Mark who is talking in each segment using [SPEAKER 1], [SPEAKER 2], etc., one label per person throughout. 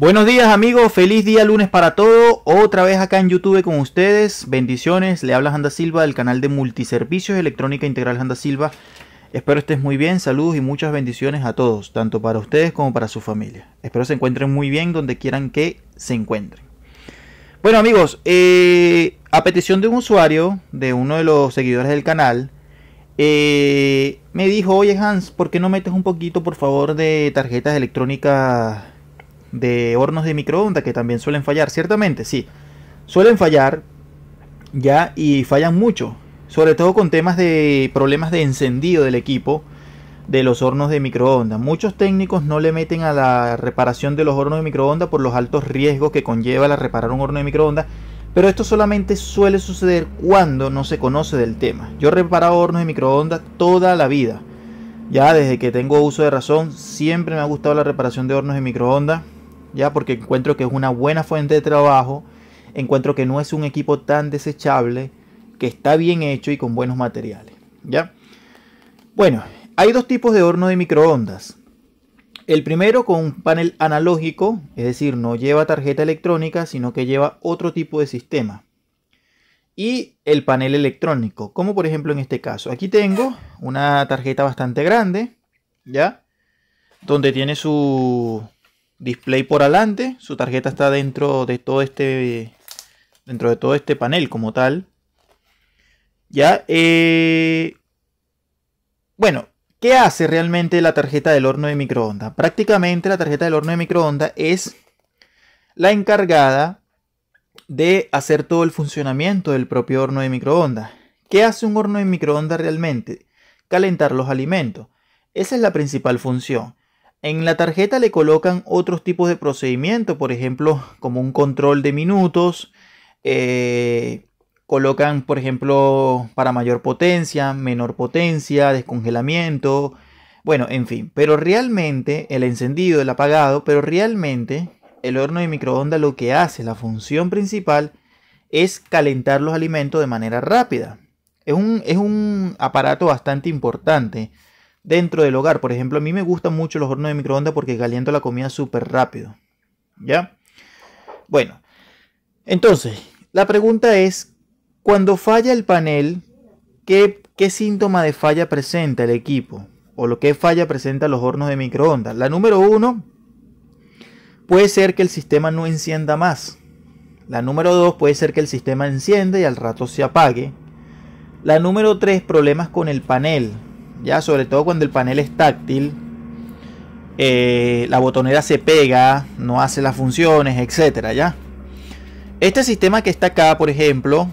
[SPEAKER 1] Buenos días amigos, feliz día lunes para todo. Otra vez acá en YouTube con ustedes. Bendiciones, le habla Janda Silva del canal de Multiservicios Electrónica Integral Janda Silva. Espero estés muy bien, saludos y muchas bendiciones a todos, tanto para ustedes como para su familia. Espero se encuentren muy bien donde quieran que se encuentren. Bueno amigos, eh, a petición de un usuario, de uno de los seguidores del canal, eh, me dijo, oye Hans, ¿por qué no metes un poquito por favor de tarjetas electrónicas de hornos de microondas que también suelen fallar, ciertamente, sí, suelen fallar ya y fallan mucho, sobre todo con temas de problemas de encendido del equipo de los hornos de microondas. Muchos técnicos no le meten a la reparación de los hornos de microondas por los altos riesgos que conlleva la reparar un horno de microondas, pero esto solamente suele suceder cuando no se conoce del tema. Yo he reparado hornos de microondas toda la vida. Ya desde que tengo uso de razón, siempre me ha gustado la reparación de hornos de microondas ya porque encuentro que es una buena fuente de trabajo, encuentro que no es un equipo tan desechable, que está bien hecho y con buenos materiales, ya. Bueno, hay dos tipos de horno de microondas. El primero con un panel analógico, es decir, no lleva tarjeta electrónica, sino que lleva otro tipo de sistema. Y el panel electrónico, como por ejemplo en este caso. Aquí tengo una tarjeta bastante grande, ¿ya? Donde tiene su, display por adelante, su tarjeta está dentro de todo este dentro de todo este panel como tal. Ya, eh, bueno, ¿qué hace realmente la tarjeta del horno de microondas? Prácticamente la tarjeta del horno de microondas es la encargada de hacer todo el funcionamiento del propio horno de microondas. ¿Qué hace un horno de microondas realmente? Calentar los alimentos. Esa es la principal función. En la tarjeta le colocan otros tipos de procedimientos, por ejemplo, como un control de minutos, eh, colocan, por ejemplo, para mayor potencia, menor potencia, descongelamiento, bueno, en fin, pero realmente el encendido, el apagado, pero realmente el horno de microondas lo que hace, la función principal, es calentar los alimentos de manera rápida. es un aparato bastante importante dentro del hogar. Por ejemplo, a mí me gustan mucho los hornos de microondas porque caliento la comida súper rápido. ¿Ya? Bueno, entonces, la pregunta es, cuando falla el panel, ¿qué, síntoma de falla presenta el equipo? O lo que falla presenta los hornos de microondas. La número uno, puede ser que el sistema no encienda más. La número dos, puede ser que el sistema encienda y al rato se apague. La número tres, problemas con el panel ya sobre todo cuando el panel es táctil, eh, la botonera se pega, no hace las funciones, etcétera, ya. Este sistema que está acá, por ejemplo,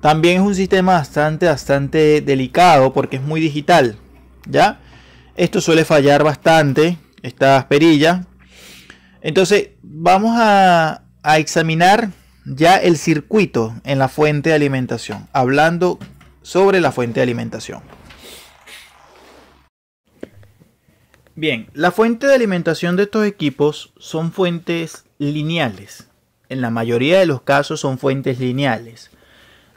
[SPEAKER 1] también es un sistema bastante, bastante delicado porque es muy digital, ya. Esto suele fallar bastante, estas perillas. Entonces, vamos a, a examinar ya el circuito en la fuente de alimentación, hablando sobre la fuente de alimentación. Bien, la fuente de alimentación de estos equipos son fuentes lineales. En la mayoría de los casos son fuentes lineales.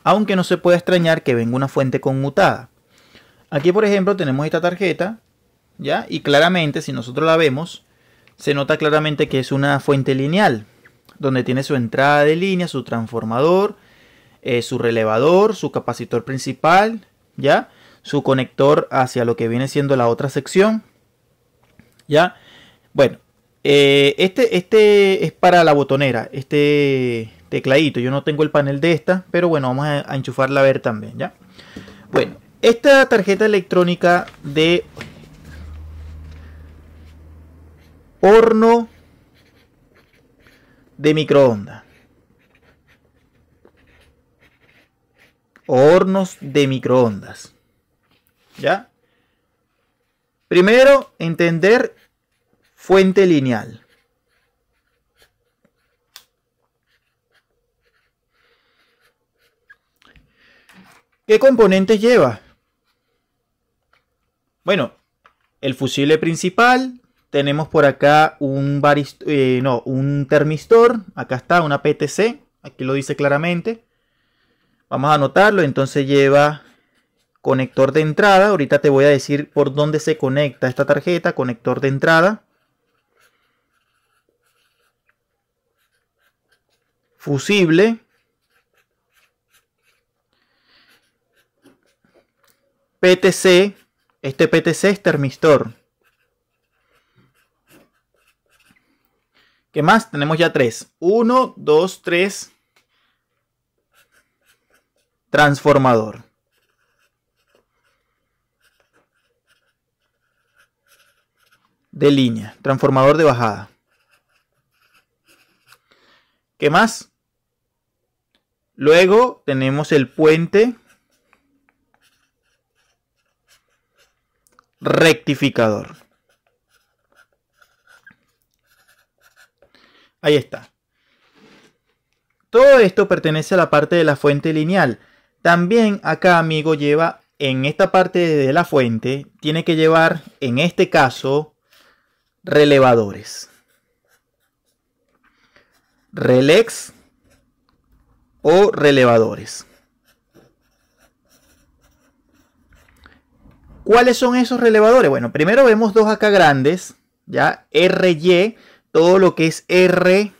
[SPEAKER 1] Aunque no se puede extrañar que venga una fuente conmutada. Aquí, por ejemplo, tenemos esta tarjeta, ¿ya? Y claramente, si nosotros la vemos, se nota claramente que es una fuente lineal, donde tiene su entrada de línea, su transformador eh, su relevador, su capacitor principal, ¿ya? Su conector hacia lo que viene siendo la otra sección, ¿ya? Bueno, eh, este, este es para la botonera, este tecladito. Yo no tengo el panel de esta, pero bueno, vamos a, a enchufarla a ver también, ¿ya? Bueno, esta tarjeta electrónica de horno de microondas. hornos de microondas. ¿Ya? Primero, entender fuente lineal. ¿Qué componentes lleva? Bueno, el fusible principal, tenemos por acá un, eh, no, un termistor, acá está, una PTC, aquí lo dice claramente. Vamos a anotarlo. Entonces lleva conector de entrada. Ahorita te voy a decir por dónde se conecta esta tarjeta. Conector de entrada. Fusible. PTC. Este PTC es termistor. ¿Qué más? Tenemos ya tres. Uno, dos, tres transformador. De línea, transformador de bajada. ¿Qué más? Luego tenemos el puente rectificador. Ahí está. Todo esto pertenece a la parte de la fuente lineal. También acá, amigo, lleva en esta parte de la fuente, tiene que llevar, en este caso, relevadores. Relex o relevadores. ¿Cuáles son esos relevadores? Bueno, primero vemos dos acá grandes, ya R, RY, todo lo que es R,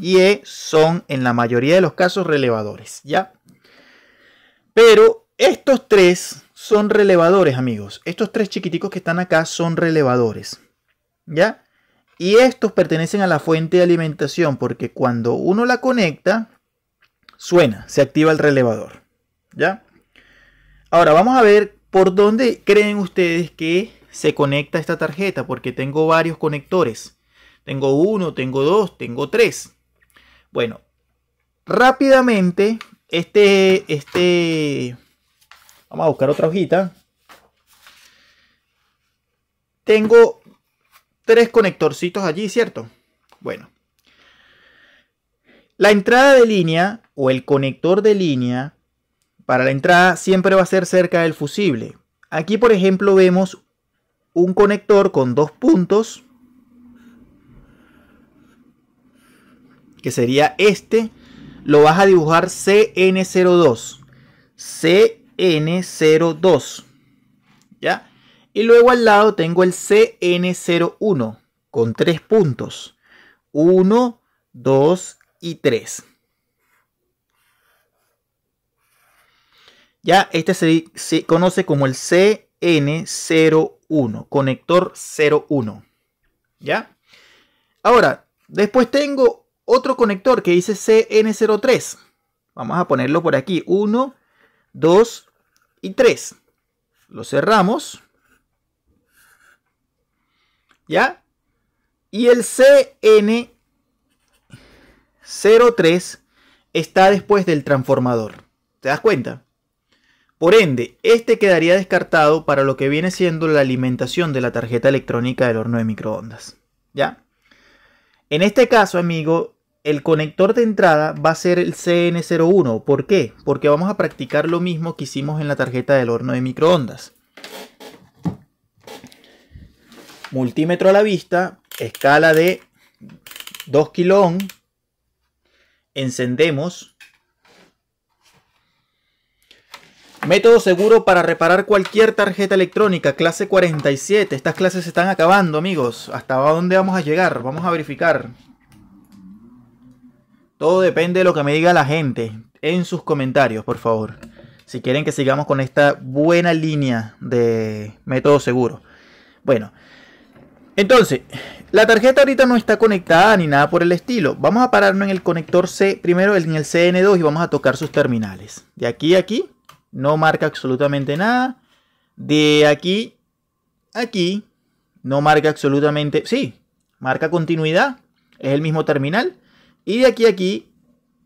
[SPEAKER 1] Y son en la mayoría de los casos relevadores, ¿ya? Pero estos tres son relevadores, amigos. Estos tres chiquiticos que están acá son relevadores. ¿Ya? Y estos pertenecen a la fuente de alimentación porque cuando uno la conecta, suena, se activa el relevador. ¿Ya? Ahora vamos a ver por dónde creen ustedes que se conecta esta tarjeta porque tengo varios conectores. Tengo uno, tengo dos, tengo tres. Bueno, rápidamente este, este, vamos a buscar otra hojita. Tengo tres conectorcitos allí, ¿cierto? Bueno. La entrada de línea o el conector de línea para la entrada siempre va a ser cerca del fusible. Aquí, por ejemplo, vemos un conector con dos puntos, que sería este, lo vas a dibujar CN02. CN02. ¿Ya? Y luego al lado tengo el CN01 con tres puntos. 1, 2 y 3. Ya, este se, se conoce como el CN01, conector 01. ¿Ya? Ahora, después tengo otro conector que dice CN03. Vamos a ponerlo por aquí. 1, 2 y 3. Lo cerramos. ¿Ya? Y el CN03 está después del transformador. ¿Te das cuenta? Por ende, este quedaría descartado para lo que viene siendo la alimentación de la tarjeta electrónica del horno de microondas. ¿Ya? En este caso, amigo, el conector de entrada va a ser el CN01. ¿Por qué? Porque vamos a practicar lo mismo que hicimos en la tarjeta del horno de microondas. Multímetro a la vista, escala de 2 kilo Encendemos. Método seguro para reparar cualquier tarjeta electrónica, clase 47. Estas clases se están acabando, amigos. ¿Hasta dónde vamos a llegar? Vamos a verificar. Todo depende de lo que me diga la gente en sus comentarios, por favor. Si quieren que sigamos con esta buena línea de método seguro. Bueno, entonces, la tarjeta ahorita no está conectada ni nada por el estilo. Vamos a pararnos en el conector C, primero en el CN2 y vamos a tocar sus terminales. De aquí a aquí no marca absolutamente nada. De aquí a aquí no marca absolutamente... Sí, marca continuidad, es el mismo terminal y de aquí a aquí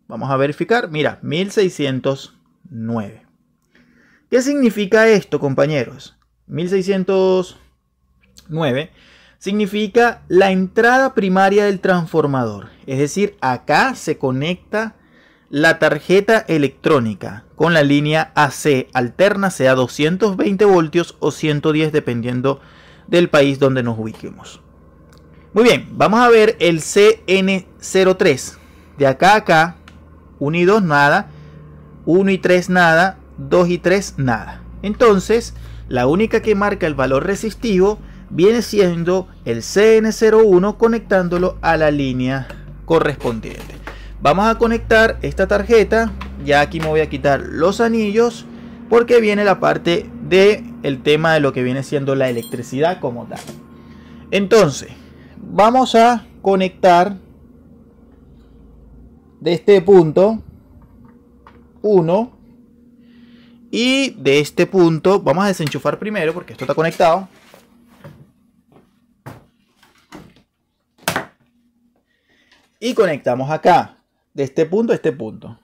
[SPEAKER 1] vamos a verificar, mira, 1609. ¿Qué significa esto, compañeros? 1609 significa la entrada primaria del transformador. Es decir, acá se conecta la tarjeta electrónica con la línea AC alterna, sea 220 voltios o 110 dependiendo del país donde nos ubiquemos. Muy bien, vamos a ver el CN03. De acá a acá, 1 y 2 nada, 1 y 3 nada, 2 y 3 nada. Entonces, la única que marca el valor resistivo viene siendo el CN01 conectándolo a la línea correspondiente. Vamos a conectar esta tarjeta, ya aquí me voy a quitar los anillos porque viene la parte del el tema de lo que viene siendo la electricidad como tal. Entonces, vamos a conectar de este punto 1 y de este punto vamos a desenchufar primero porque esto está conectado y conectamos acá de este punto a este punto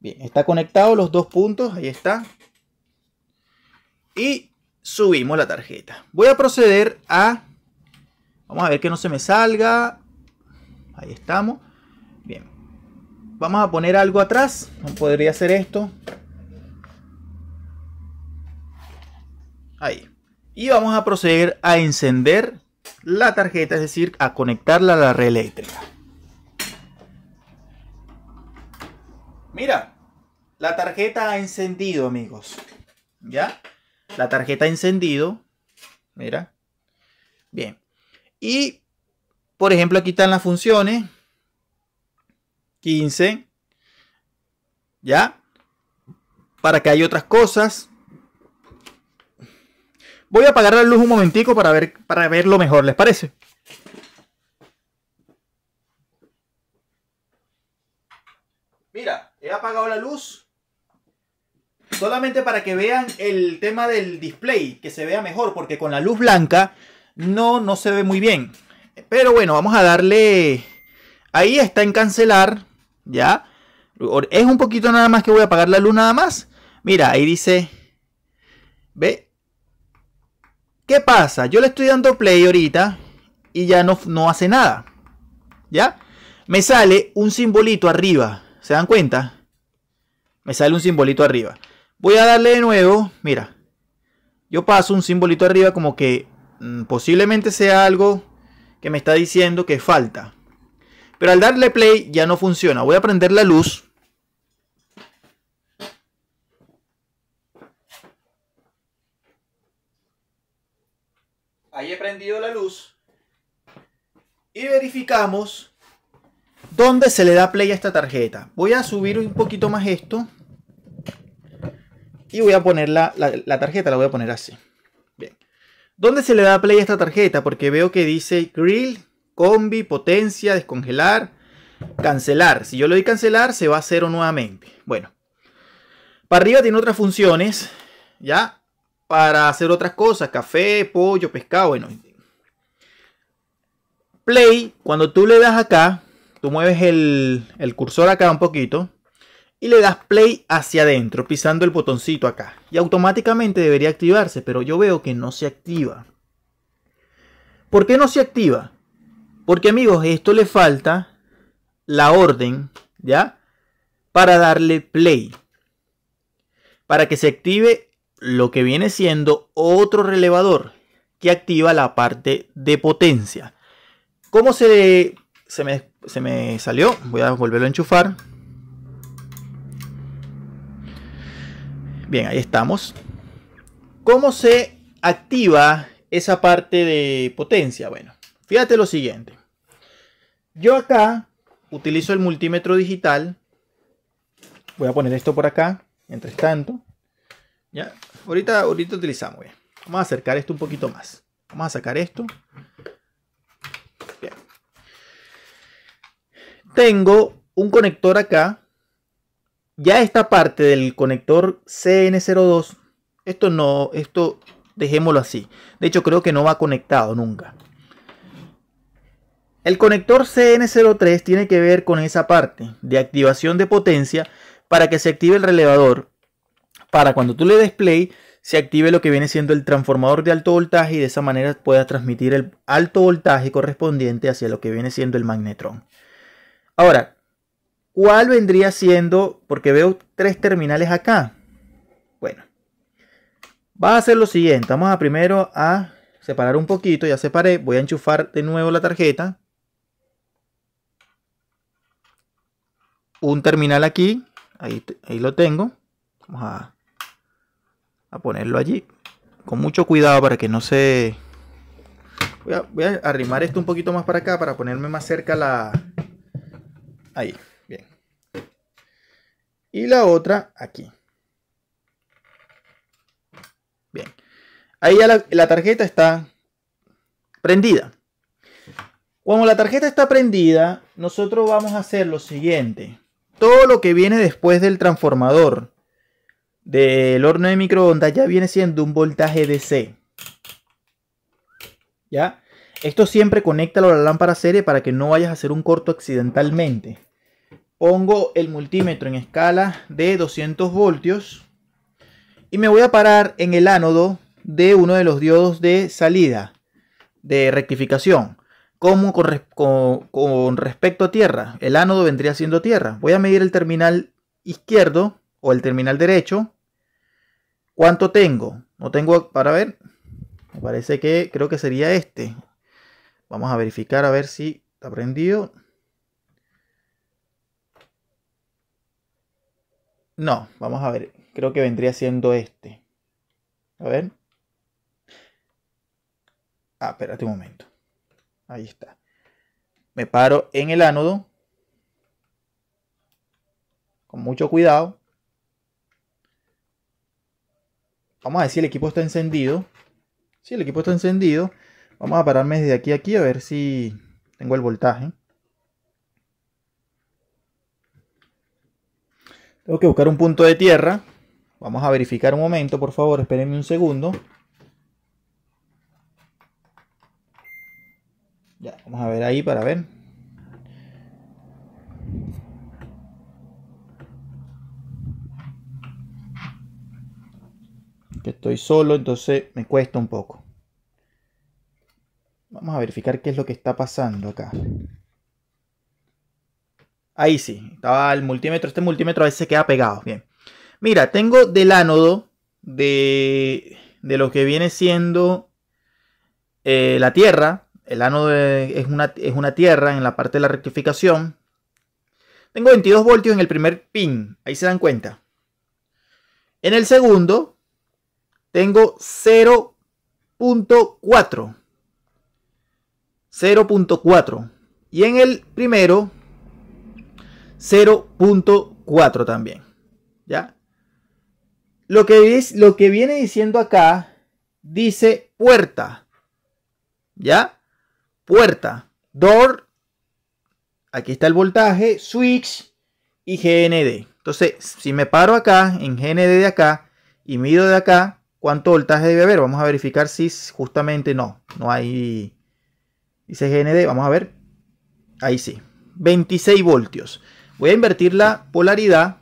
[SPEAKER 1] bien está conectado los dos puntos ahí está y subimos la tarjeta voy a proceder a Vamos a ver que no se me salga. Ahí estamos. Bien. Vamos a poner algo atrás. Podría hacer esto. Ahí. Y vamos a proceder a encender la tarjeta, es decir, a conectarla a la red eléctrica. Mira, la tarjeta ha encendido, amigos. ¿Ya? La tarjeta ha encendido. Mira. Bien. Y, por ejemplo, aquí están las funciones. 15. ¿Ya? Para que hay otras cosas. Voy a apagar la luz un momentico para, ver, para verlo mejor, ¿les parece? Mira, he apagado la luz solamente para que vean el tema del display, que se vea mejor, porque con la luz blanca no, no se ve muy bien. Pero bueno, vamos a darle... Ahí está en cancelar, ¿ya? Es un poquito nada más que voy a apagar la luz nada más. Mira, ahí dice... ¿Ve? ¿Qué pasa? Yo le estoy dando play ahorita y ya no, no hace nada. ¿Ya? Me sale un simbolito arriba. ¿Se dan cuenta? Me sale un simbolito arriba. Voy a darle de nuevo. Mira. Yo paso un simbolito arriba como que Mm, posiblemente sea algo que me está diciendo que falta. Pero al darle play ya no funciona. Voy a prender la luz. Ahí he prendido la luz. Y verificamos dónde se le da play a esta tarjeta. Voy a subir un poquito más esto. Y voy a poner la, la tarjeta, la voy a poner así. ¿Dónde se le da play a esta tarjeta? Porque veo que dice grill, combi, potencia, descongelar, cancelar. Si yo le doy cancelar, se va a cero nuevamente. Bueno, para arriba tiene otras funciones, ¿ya? Para hacer otras cosas, café, pollo, pescado, bueno. Play, cuando tú le das acá, tú mueves el, el cursor acá un poquito, y le das play hacia adentro, pisando el botoncito acá. Y automáticamente debería activarse, pero yo veo que no se activa. ¿Por qué no se activa? Porque amigos, esto le falta la orden, ¿ya? Para darle play. Para que se active lo que viene siendo otro relevador que activa la parte de potencia. ¿Cómo se, se, me, se me salió? Voy a volverlo a enchufar. Bien, ahí estamos. ¿Cómo se activa esa parte de potencia? Bueno, fíjate lo siguiente. Yo acá utilizo el multímetro digital. Voy a poner esto por acá, entre tanto. Ya, ahorita, ahorita utilizamos. Bien. Vamos a acercar esto un poquito más. Vamos a sacar esto. Bien. Tengo un conector acá ya esta parte del conector CN02, esto no, esto dejémoslo así. De hecho creo que no va conectado nunca. El conector CN03 tiene que ver con esa parte de activación de potencia para que se active el relevador. Para cuando tú le des play, se active lo que viene siendo el transformador de alto voltaje y de esa manera pueda transmitir el alto voltaje correspondiente hacia lo que viene siendo el magnetrón. Ahora, ¿Cuál vendría siendo? Porque veo tres terminales acá. Bueno, va a ser lo siguiente. Vamos a primero a separar un poquito. Ya separé. Voy a enchufar de nuevo la tarjeta. Un terminal aquí. Ahí, lo tengo. Vamos a, ponerlo allí. Con mucho cuidado para que no se... Voy a, voy a arrimar esto un poquito más para acá para ponerme más cerca la... Ahí y la otra aquí. Bien. Ahí ya la, tarjeta está prendida. Cuando la tarjeta está prendida, nosotros vamos a hacer lo siguiente. Todo lo que viene después del transformador del horno de microondas ya viene siendo un voltaje DC. ¿Ya? Esto siempre conéctalo a la lámpara serie para que no vayas a hacer un corto accidentalmente. Pongo el multímetro en escala de 200 voltios y me voy a parar en el ánodo de uno de los diodos de salida de rectificación. Como con, respecto a tierra, el ánodo vendría siendo tierra. Voy a medir el terminal izquierdo o el terminal derecho. ¿Cuánto tengo? No tengo para ver. Me parece que creo que sería este. Vamos a verificar a ver si está prendido. No, vamos a ver. Creo que vendría siendo este. A ver. Ah, espérate un momento. Ahí está. Me paro en el ánodo. Con mucho cuidado. Vamos a ver si el equipo está encendido. Si el equipo está encendido. Vamos a pararme desde aquí a aquí a ver si tengo el voltaje. Tengo que buscar un punto de tierra. Vamos a verificar un momento, por favor, espérenme un segundo. Ya, vamos a ver ahí para ver. Que estoy solo, entonces me cuesta un poco. Vamos a verificar qué es lo que está pasando acá. Ahí sí, estaba el multímetro. Este multímetro a veces se queda pegado. Bien. Mira, tengo del ánodo de, de lo que viene siendo eh, la Tierra. El ánodo es una, es una Tierra en la parte de la rectificación. Tengo 22 voltios en el primer pin. Ahí se dan cuenta. En el segundo, tengo 0.4. 0.4. Y en el primero, 0.4 también. ¿Ya? Lo que, lo que viene diciendo acá dice puerta. ¿Ya? Puerta. Door. Aquí está el voltaje. Switch. Y GND. Entonces, si me paro acá, en GND de acá, y mido de acá, ¿cuánto voltaje debe haber? Vamos a verificar si justamente no. No hay... Dice GND, vamos a ver. Ahí sí. 26 voltios. Voy a invertir la polaridad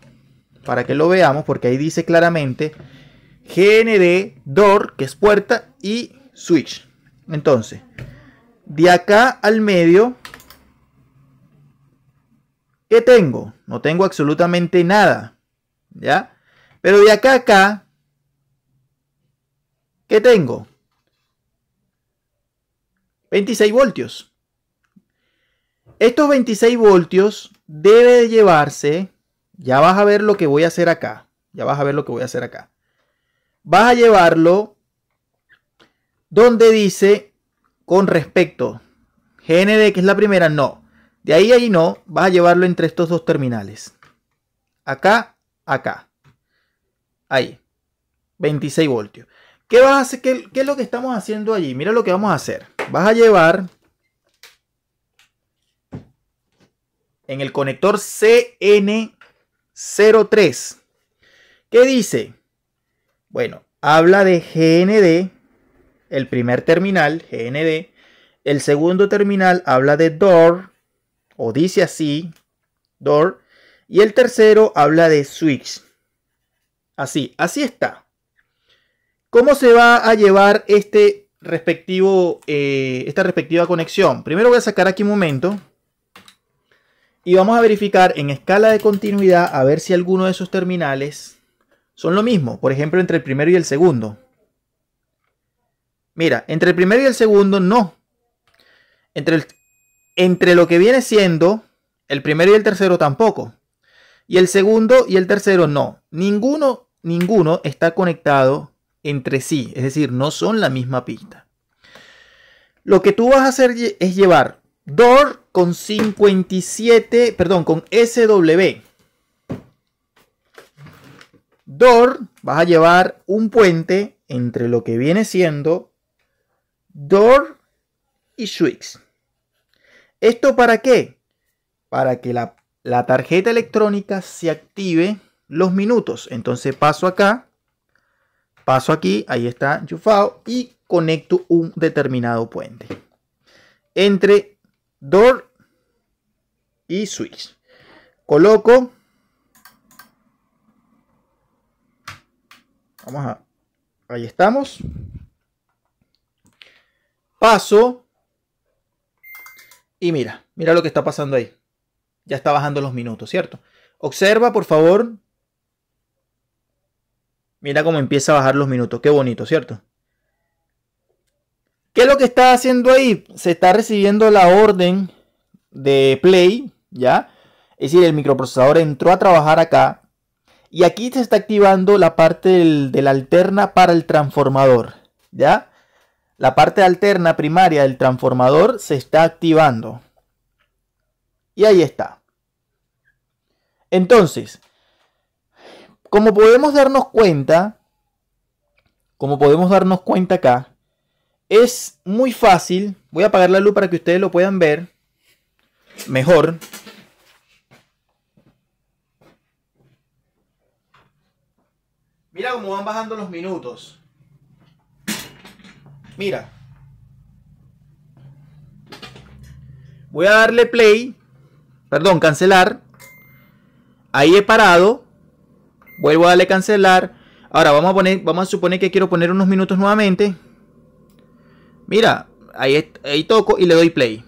[SPEAKER 1] para que lo veamos, porque ahí dice claramente GND, Door, que es puerta, y switch. Entonces, de acá al medio, ¿qué tengo? No tengo absolutamente nada, ¿ya? Pero de acá a acá, ¿qué tengo? 26 voltios. Estos 26 voltios debe llevarse, ya vas a ver lo que voy a hacer acá, ya vas a ver lo que voy a hacer acá. Vas a llevarlo donde dice con respecto, GND que es la primera, no. De ahí a ahí no, vas a llevarlo entre estos dos terminales. Acá, acá. Ahí. 26 voltios. ¿Qué, vas a hacer? ¿Qué es lo que estamos haciendo allí? Mira lo que vamos a hacer. Vas a llevar en el conector CN03. ¿Qué dice? Bueno, habla de GND, el primer terminal, GND. El segundo terminal habla de DOOR, o dice así, DOOR. Y el tercero habla de switch. Así, así está. ¿Cómo se va a llevar este respectivo, eh, esta respectiva conexión? Primero voy a sacar aquí un momento y vamos a verificar en escala de continuidad a ver si alguno de esos terminales son lo mismo. Por ejemplo, entre el primero y el segundo. Mira, entre el primero y el segundo no. Entre, entre lo que viene siendo el primero y el tercero tampoco. Y el segundo y el tercero no. Ninguno, ninguno está conectado entre sí. Es decir, no son la misma pista. Lo que tú vas a hacer es llevar door con 57, perdón, con SW. Door. vas a llevar un puente entre lo que viene siendo DOR y Swix. ¿Esto para qué? Para que la, tarjeta electrónica se active los minutos. Entonces paso acá, paso aquí, ahí está enchufado y conecto un determinado puente entre door y switch. Coloco. Vamos a... Ahí estamos. Paso. Y mira, mira lo que está pasando ahí. Ya está bajando los minutos, ¿cierto? Observa, por favor. Mira cómo empieza a bajar los minutos. Qué bonito, ¿cierto? ¿Qué es lo que está haciendo ahí? Se está recibiendo la orden de play, ¿ya? Es decir, el microprocesador entró a trabajar acá. Y aquí se está activando la parte de la alterna para el transformador, ¿ya? La parte alterna primaria del transformador se está activando. Y ahí está. Entonces, como podemos darnos cuenta, como podemos darnos cuenta acá, es muy fácil. Voy a apagar la luz para que ustedes lo puedan ver mejor. Mira cómo van bajando los minutos. Mira. Voy a darle play. Perdón, cancelar. Ahí he parado. Vuelvo a darle cancelar. Ahora vamos a poner, vamos a suponer que quiero poner unos minutos nuevamente. Mira, ahí, toco y le doy play.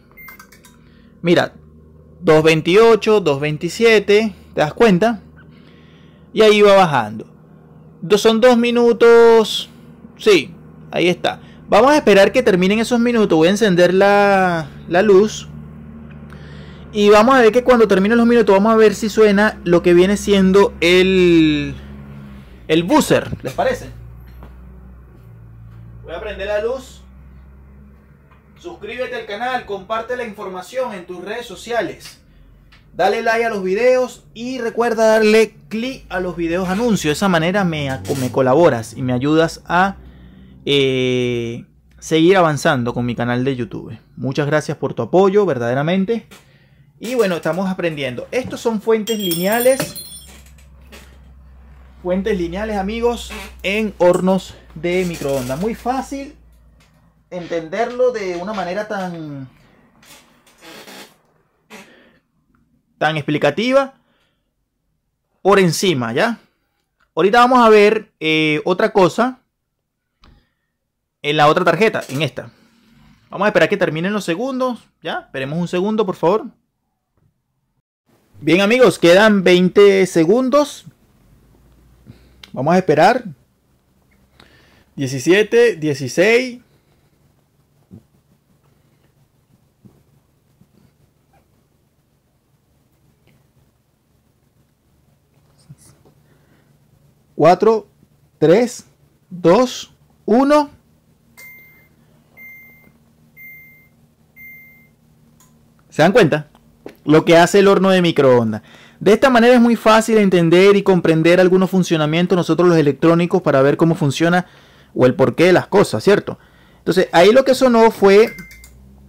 [SPEAKER 1] Mira, 228, 227, ¿te das cuenta? Y ahí va bajando. Son dos minutos. Sí, ahí está. Vamos a esperar que terminen esos minutos. Voy a encender la, la luz. Y vamos a ver que cuando terminen los minutos, vamos a ver si suena lo que viene siendo el. El buzzer, ¿les parece? Voy a prender la luz suscríbete al canal, comparte la información en tus redes sociales. Dale like a los videos y recuerda darle clic a los videos anuncios. De esa manera me, me colaboras y me ayudas a eh, seguir avanzando con mi canal de YouTube. Muchas gracias por tu apoyo, verdaderamente. Y bueno, estamos aprendiendo. Estos son fuentes lineales. Fuentes lineales, amigos, en hornos de microondas. Muy fácil entenderlo de una manera tan tan explicativa por encima, ¿ya? Ahorita vamos a ver eh, otra cosa en la otra tarjeta, en esta. Vamos a esperar que terminen los segundos, ¿ya? Esperemos un segundo, por favor. Bien amigos, quedan 20 segundos. Vamos a esperar. 17, 16, 4, 3, 2, 1. ¿Se dan cuenta? Lo que hace el horno de microondas. De esta manera es muy fácil entender y comprender algunos funcionamientos nosotros los electrónicos para ver cómo funciona o el porqué de las cosas, ¿cierto? Entonces ahí lo que sonó fue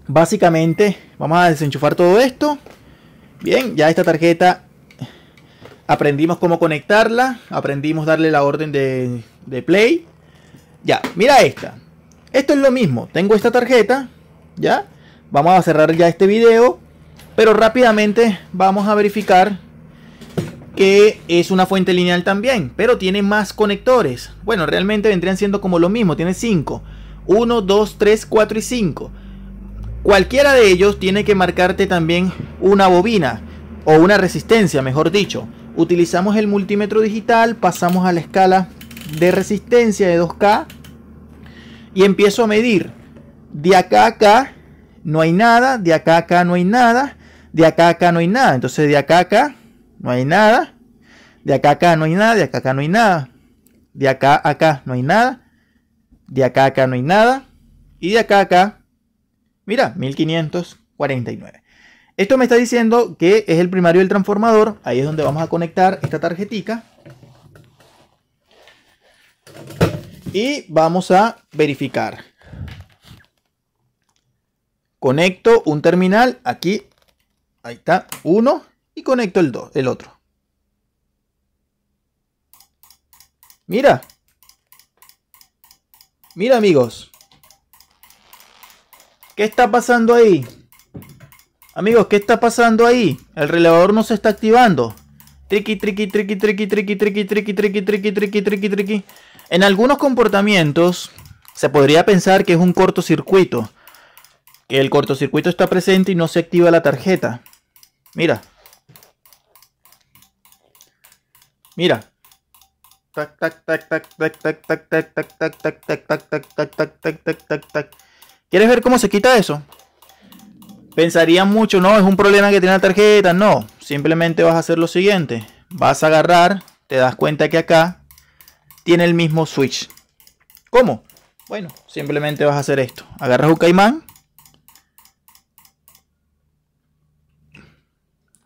[SPEAKER 1] básicamente, vamos a desenchufar todo esto. Bien, ya esta tarjeta aprendimos cómo conectarla, aprendimos darle la orden de, de play. Ya, mira esta. Esto es lo mismo. Tengo esta tarjeta, ¿ya? Vamos a cerrar ya este video, pero rápidamente vamos a verificar que es una fuente lineal también, pero tiene más conectores. Bueno, realmente vendrían siendo como lo mismo, tiene 5. 1, 2, 3, 4 y 5. Cualquiera de ellos tiene que marcarte también una bobina o una resistencia, mejor dicho. Utilizamos el multímetro digital, pasamos a la escala de resistencia de 2K y empiezo a medir. De acá a acá no hay nada, de acá a acá no hay nada, de acá a acá no hay nada. Entonces de acá a acá no hay nada, de acá a acá no hay nada, de acá a acá no hay nada, de acá a acá no hay nada, de acá acá no hay nada y de acá a acá, mira, 1549. Esto me está diciendo que es el primario del transformador. Ahí es donde vamos a conectar esta tarjetica. Y vamos a verificar. Conecto un terminal aquí. Ahí está, uno. Y conecto el, el otro. Mira. Mira amigos. ¿Qué está pasando ahí? Amigos, ¿qué está pasando ahí? El relevador no se está activando. Triqui, triqui, triqui, triqui, triqui, triqui, triqui, triqui, triqui, triqui, triqui, triqui. En algunos comportamientos se podría pensar que es un cortocircuito. Que el cortocircuito está presente y no se activa la tarjeta. Mira. Mira. tac, tac, tac, tac, tac, tac, tac, tac, tac, tac, tac, tac, tac, tac, tac, tac, tac, tac. ¿Quieres ver cómo se quita eso? Pensarían mucho, no, es un problema que tiene la tarjeta. No, simplemente vas a hacer lo siguiente. Vas a agarrar, te das cuenta que acá tiene el mismo switch. ¿Cómo? Bueno, simplemente vas a hacer esto. Agarras un caimán.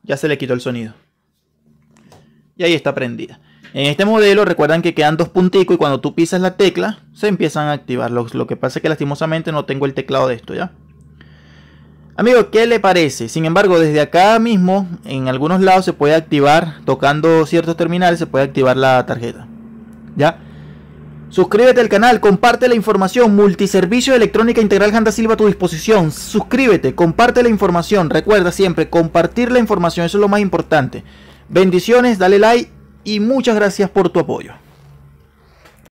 [SPEAKER 1] Ya se le quitó el sonido. Y ahí está prendida. En este modelo recuerdan que quedan dos punticos y cuando tú pisas la tecla se empiezan a activar. Lo, lo que pasa es que lastimosamente no tengo el teclado de esto ya. Amigo, ¿qué le parece? Sin embargo, desde acá mismo, en algunos lados se puede activar, tocando ciertos terminales, se puede activar la tarjeta. ¿Ya? Suscríbete al canal, comparte la información, multiservicio de electrónica integral Janda Silva a tu disposición. Suscríbete, comparte la información, recuerda siempre compartir la información, eso es lo más importante. Bendiciones, dale like y muchas gracias por tu apoyo.